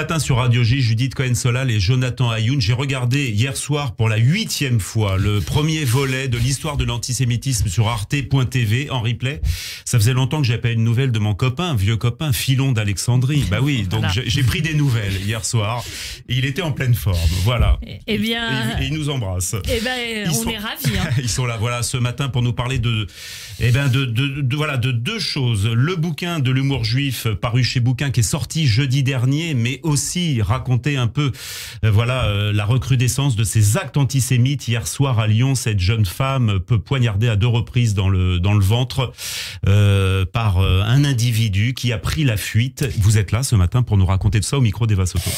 matin sur Radio J, Judith Cohen-Solal et Jonathan Ayoun. J'ai regardé hier soir pour la huitième fois le premier volet de l'histoire de l'antisémitisme sur arte.tv en replay. Ça faisait longtemps que j'avais pas une nouvelle de mon copain, vieux copain, Filon d'Alexandrie. Bah oui, donc j'ai pris des nouvelles hier soir. Et il était en pleine forme, voilà. Eh, eh bien... Et, il nous embrasse. Eh ben, on est ravis. Hein. ils sont là, voilà, ce matin pour nous parler de... Eh ben, de, de, de voilà, de deux choses. Le bouquin de l'humour juif paru chez Bouquin qui est sorti jeudi dernier, mais aussi raconter un peu euh, voilà euh, la recrudescence de ces actes antisémites hier soir à Lyon cette jeune femme peut poignarder à deux reprises dans le dans le ventre euh, par un individu qui a pris la fuite vous êtes là ce matin pour nous raconter de ça au micro d'Eva Soto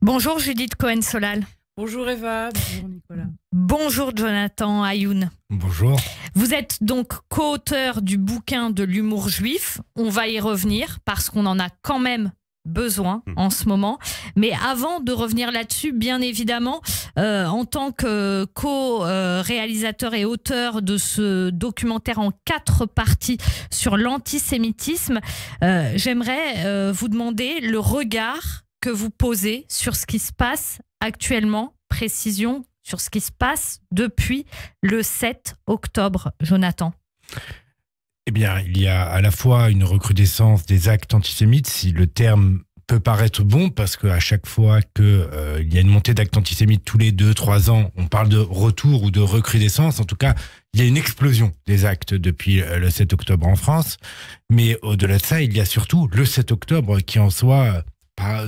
Bonjour Judith Cohen Solal Bonjour Eva, bonjour Nicolas. Bonjour Jonathan Ayoun. Bonjour. Vous êtes donc co-auteur du bouquin de l'humour juif. On va y revenir parce qu'on en a quand même besoin hmm. en ce moment. Mais avant de revenir là-dessus, bien évidemment, euh, en tant que co-réalisateur et auteur de ce documentaire en quatre parties sur l'antisémitisme, euh, j'aimerais euh, vous demander le regard que vous posez sur ce qui se passe actuellement, précision sur ce qui se passe depuis le 7 octobre, Jonathan. Eh bien, il y a à la fois une recrudescence des actes antisémites, si le terme peut paraître bon parce qu'à chaque fois qu'il euh, il y a une montée d'actes antisémites tous les deux, trois ans, on parle de retour ou de recrudescence. En tout cas, il y a une explosion des actes depuis euh, le 7 octobre en France. Mais au-delà de ça, il y a surtout le 7 octobre qui en soi,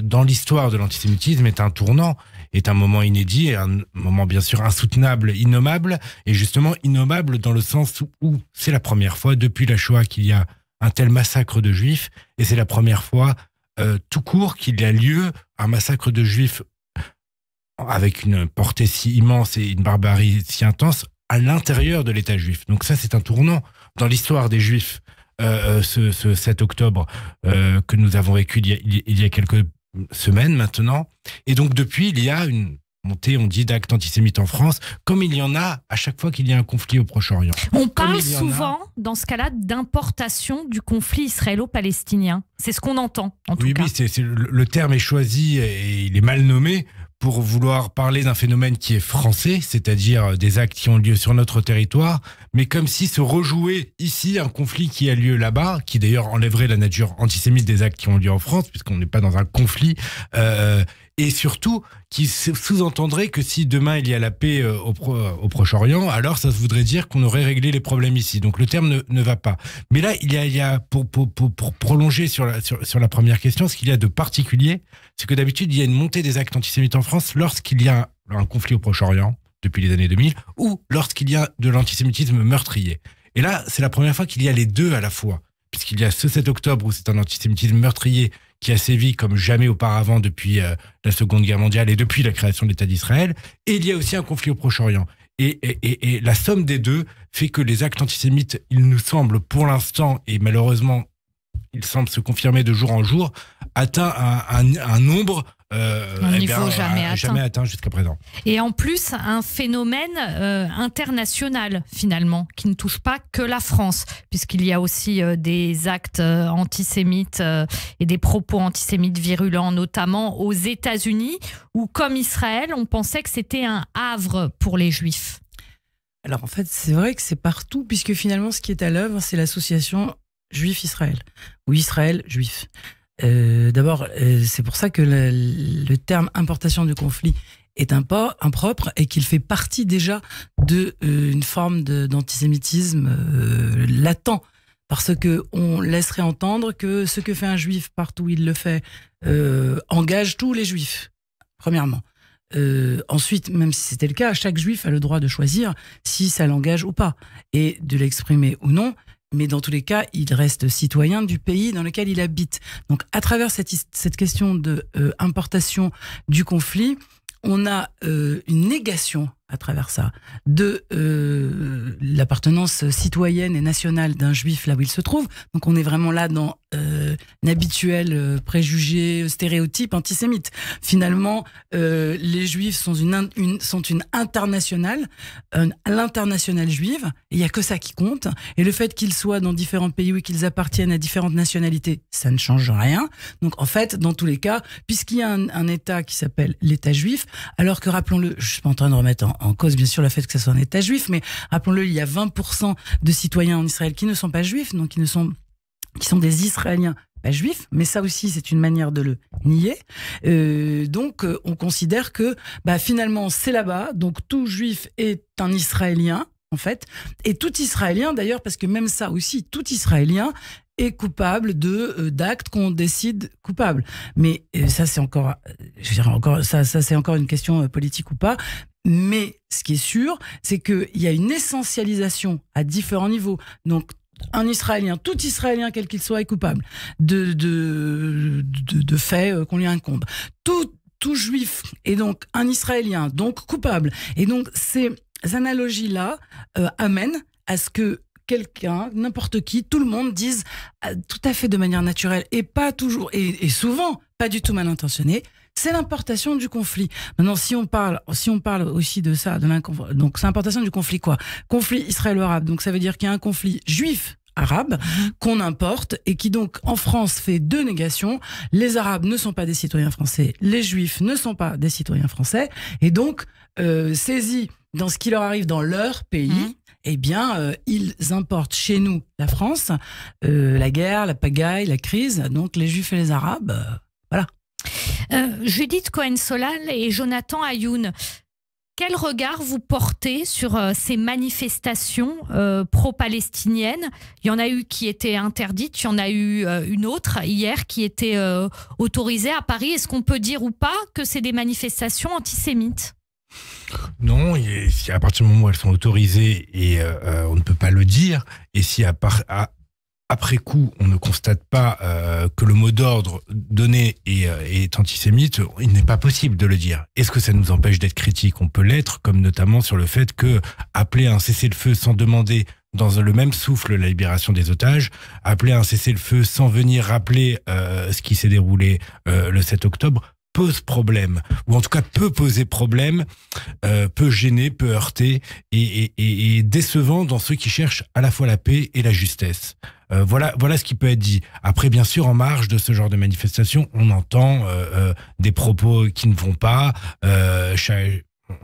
dans l'histoire de l'antisémitisme, est un tournant, est un moment inédit, et un moment bien sûr insoutenable, innommable, et justement innommable dans le sens où c'est la première fois depuis la Shoah qu'il y a un tel massacre de juifs, et c'est la première fois euh, tout court qu'il y a lieu un massacre de juifs avec une portée si immense et une barbarie si intense à l'intérieur de l'État juif. Donc ça, c'est un tournant dans l'histoire des juifs. Euh, euh, ce, 7 octobre que nous avons vécu il y a quelques semaines maintenant. Et donc depuis, il y a une on dit, d'actes antisémites en France, comme il y en a à chaque fois qu'il y a un conflit au Proche-Orient. On parle souvent, dans ce cas-là, d'importation du conflit israélo-palestinien. C'est ce qu'on entend, en tout cas. Oui, le terme est choisi et il est mal nommé pour vouloir parler d'un phénomène qui est français, c'est-à-dire euh, des actes qui ont lieu sur notre territoire, mais comme si se rejouait ici un conflit qui a lieu là-bas, qui d'ailleurs enlèverait la nature antisémite des actes qui ont lieu en France, puisqu'on n'est pas dans un conflit, euh, et surtout qui sous-entendrait que si demain il y a la paix euh, euh, au, Proche-Orient, alors ça se voudrait dire qu'on aurait réglé les problèmes ici. Donc le terme ne, va pas. Mais là, il y a, pour, prolonger sur la, sur, la première question, ce qu'il y a de particulier, c'est que d'habitude, il y a une montée des actes antisémites en France lorsqu'il y a un conflit au Proche-Orient depuis les années 2000 ou lorsqu'il y a de l'antisémitisme meurtrier. Et là, c'est la première fois qu'il y a les deux à la fois, puisqu'il y a ce 7 octobre où c'est un antisémitisme meurtrier qui a sévi comme jamais auparavant depuis euh, la Seconde Guerre mondiale et depuis la création de l'État d'Israël. Et il y a aussi un conflit au Proche-Orient. Et, et, la somme des deux fait que les actes antisémites, il nous semble pour l'instant, et malheureusement, il semble se confirmer de jour en jour, atteint un, nombre euh, eh jamais, euh, atteint. jusqu'à présent. Et en plus, un phénomène euh, international, finalement, qui ne touche pas que la France, puisqu'il y a aussi des actes antisémites et des propos antisémites virulents, notamment aux États-Unis, où, comme Israël, on pensait que c'était un havre pour les Juifs. Alors en fait, c'est vrai que c'est partout, puisque finalement, ce qui est à l'œuvre, c'est l'association Juif-Israël, ou Israël-Juif. Euh, d'abord, euh, c'est pour ça que le, terme importation du conflit est pas impropre et qu'il fait partie déjà d'une euh, forme d'antisémitisme latent. Parce que on laisserait entendre que ce que fait un juif partout où il le fait engage tous les juifs, premièrement. ensuite, même si c'était le cas, chaque juif a le droit de choisir si ça l'engage ou pas, et de l'exprimer ou non, mais dans tous les cas, il reste citoyen du pays dans lequel il habite. Donc, à travers cette, question de euh, importation du conflit, on a euh, une négation à travers ça, de euh, l'appartenance citoyenne et nationale d'un juif là où il se trouve. Donc on est vraiment là dans euh, un habituel euh, préjugé, stéréotype antisémite. Finalement, les juifs sont une, sont une internationale, l'internationale juive, il n'y a que ça qui compte. Et le fait qu'ils soient dans différents pays ou qu'ils appartiennent à différentes nationalités, ça ne change rien. Donc en fait, dans tous les cas, puisqu'il y a un, État qui s'appelle l'État juif, alors que rappelons-le, je suis pas en train de remettre en en cause bien sûr le fait que ce soit un État juif, mais rappelons-le, il y a 20% de citoyens en Israël qui ne sont pas juifs, donc qui ne sont qui sont des Israéliens pas juifs, mais ça aussi c'est une manière de le nier. Euh, donc euh, on considère que bah, finalement c'est là-bas, donc tout juif est un Israélien en fait, et tout Israélien d'ailleurs, parce que même ça aussi, tout Israélien est coupable de euh, d'actes qu'on décide coupables. Mais ça c'est encore, je dirais encore, ça, ça c'est encore une question politique ou pas. Mais ce qui est sûr, c'est qu'il y a une essentialisation à différents niveaux. Donc, un Israélien, tout Israélien, quel qu'il soit, est coupable de, de, faits euh, qu'on lui incombe. Tout, tout juif est donc un Israélien, donc coupable. Et donc, ces analogies-là euh, amènent à ce que quelqu'un, n'importe qui, tout le monde dise euh, tout à fait de manière naturelle et pas toujours, et, et souvent pas du tout mal intentionné, c'est l'importation du conflit. Maintenant, si on parle, si on parle aussi de ça, de donc c'est l'importation du conflit quoi Conflit israélo-arabe. Donc ça veut dire qu'il y a un conflit juif arabe qu'on importe et qui donc en France fait deux négations. Les Arabes ne sont pas des citoyens français, les Juifs ne sont pas des citoyens français et donc euh, saisis dans ce qui leur arrive dans leur pays. Mmh. Eh bien, euh, ils importent chez nous, la France, euh, la guerre, la pagaille, la crise. Donc, les Juifs et les Arabes, euh, Judith Cohen-Solal et Jonathan Ayoun, quel regard vous portez sur euh, ces manifestations euh, pro-palestiniennes Il y en a eu qui étaient interdites, il y en a eu une autre hier qui était autorisée à Paris. Est-ce qu'on peut dire ou pas que c'est des manifestations antisémites non, si à partir du moment où elles sont autorisées et on ne peut pas le dire, et si à, part après coup, on ne constate pas euh, que le mot d'ordre donné euh, est, antisémite, il n'est pas possible de le dire. Est-ce que ça nous empêche d'être critique On peut l'être, comme notamment sur le fait que appeler un cessez-le-feu sans demander dans le même souffle la libération des otages, appeler un cessez-le-feu sans venir rappeler euh, ce qui s'est déroulé euh, le 7 octobre, pose problème, ou en tout cas peut poser problème, euh, peut gêner, peut heurter et, et, et, décevant dans ceux qui cherchent à la fois la paix et la justesse. Euh, voilà, voilà ce qui peut être dit. Après, bien sûr, en marge de ce genre de manifestation, on entend euh, euh, des propos qui ne vont pas.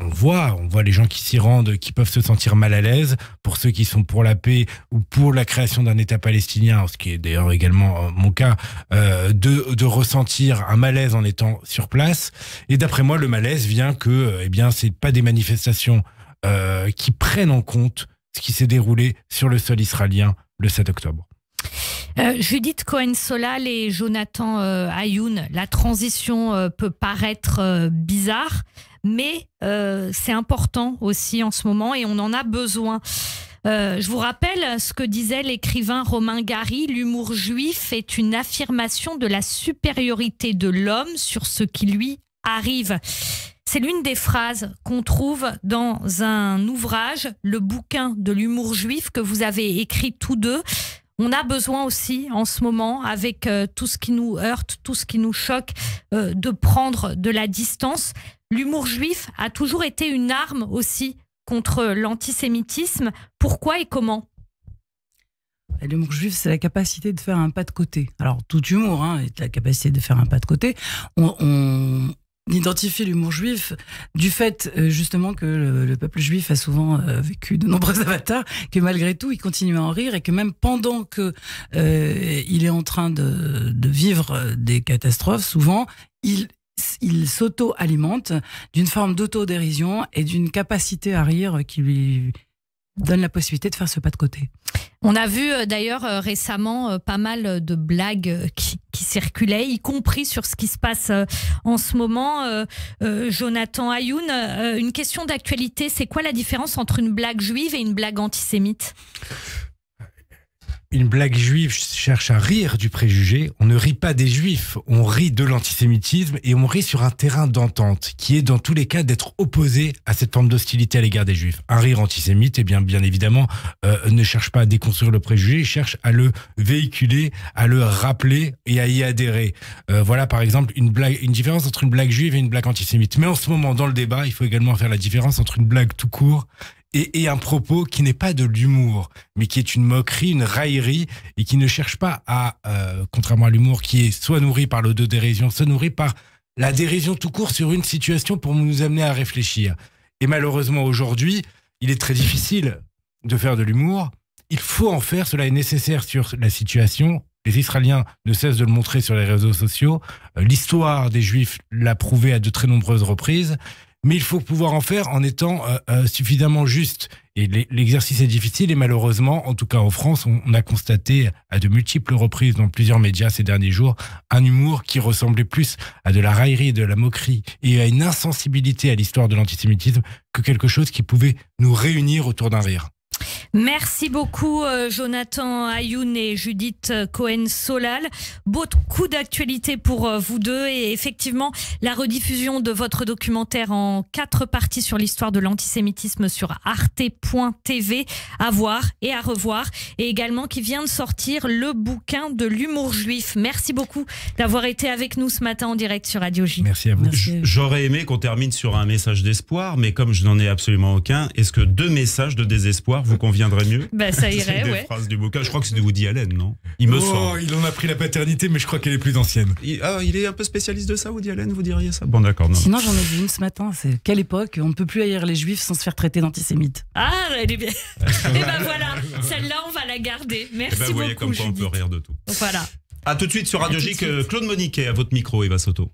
on voit, on voit les gens qui s'y rendent, qui peuvent se sentir mal à l'aise. Pour ceux qui sont pour la paix ou pour la création d'un État palestinien, ce qui est d'ailleurs également mon cas, de, de, ressentir un malaise en étant sur place. Et d'après moi, le malaise vient que, eh bien, c'est pas des manifestations qui prennent en compte ce qui s'est déroulé sur le sol israélien le 7 octobre. Euh, Judith Cohen-Solal et Jonathan euh, Ayoun, la transition euh, peut paraître bizarre, mais c'est important aussi en ce moment et on en a besoin. je vous rappelle ce que disait l'écrivain Romain Gary, l'humour juif est une affirmation de la supériorité de l'homme sur ce qui lui arrive. C'est l'une des phrases qu'on trouve dans un ouvrage, le bouquin de l'humour juif que vous avez écrit tous deux on a besoin aussi en ce moment, avec euh, tout ce qui nous heurte, tout ce qui nous choque, euh, de prendre de la distance. L'humour juif a toujours été une arme aussi contre l'antisémitisme. Pourquoi et comment L'humour juif, c'est la capacité de faire un pas de côté. Alors, tout humour, hein, est la capacité de faire un pas de côté. on, d'identifier l'humour juif du fait euh, justement que le, peuple juif a souvent euh, vécu de nombreux avatars, que malgré tout il continue à en rire et que même pendant que euh, il est en train de, vivre des catastrophes, souvent il, il s'auto-alimente d'une forme d'auto-dérision et d'une capacité à rire qui lui donne la possibilité de faire ce pas de côté. On a vu euh, d'ailleurs euh, récemment euh, pas mal de blagues qui, circulaient, y compris sur ce qui se passe en ce moment. Jonathan Ayoun, une question d'actualité, c'est quoi la différence entre une blague juive et une blague antisémite une blague juive cherche à rire du préjugé. On ne rit pas des juifs, on rit de l'antisémitisme et on rit sur un terrain d'entente qui est dans tous les cas d'être opposé à cette forme d'hostilité à l'égard des juifs. Un rire antisémite, eh bien, bien évidemment, euh, ne cherche pas à déconstruire le préjugé, cherche à le véhiculer, à le rappeler et à y adhérer. Euh, voilà par exemple une, une différence entre une blague juive et une blague antisémite. Mais en ce moment, dans le débat, il faut également faire la différence entre une blague tout court et, un propos qui n'est pas de l'humour, mais qui est une moquerie, une raillerie, et qui ne cherche pas à, euh, contrairement à l'humour qui est soit nourri par d'érision, soit nourri par la dérision tout court sur une situation pour nous amener à réfléchir. Et malheureusement, aujourd'hui, il est très difficile de faire de l'humour. Il faut en faire, cela est nécessaire sur la situation. Les Israéliens ne cessent de le montrer sur les réseaux sociaux. Euh, l'histoire des Juifs l'a prouvé à de très nombreuses reprises mais il faut pouvoir en faire en étant euh, euh, suffisamment juste. Et l'exercice est difficile et malheureusement, en tout cas en France, on, a constaté à de multiples reprises dans plusieurs médias ces derniers jours un humour qui ressemblait plus à de la raillerie, de la moquerie et à une insensibilité à l'histoire de l'antisémitisme que quelque chose qui pouvait nous réunir autour d'un rire. Merci beaucoup, euh, Jonathan Ayoun et Judith Cohen-Solal. Beaucoup d'actualité pour euh, vous deux et effectivement, la rediffusion de votre documentaire en quatre parties sur l'histoire de l'antisémitisme sur arte.tv à voir et à revoir et également qui vient de sortir le bouquin de l'humour juif. Merci beaucoup d'avoir été avec nous ce matin en direct sur Radio J. Merci à vous. J'aurais aimé qu'on termine sur un message d'espoir, mais comme je n'en ai absolument aucun, est-ce que deux messages de désespoir vous viendrait mieux. Bah, ça irait, ouais. du Je crois que c'est de Woody Allen, non Il me oh, Il en a pris la paternité, mais je crois qu'elle est plus ancienne. Il, ah, il est un peu spécialiste de ça, Woody Allen, vous diriez ça Bon, d'accord. Sinon, j'en ai vu une ce matin. C'est quelle époque on ne peut plus haïr les juifs sans se faire traiter d'antisémite Ah, elle est bien. Et eh ben voilà, celle-là, on va la garder. Eh ben, Merci vous comme on peut rire de tout. Voilà. À tout de suite sur Radio Gic, Claude Moniquet à votre micro, Eva Soto.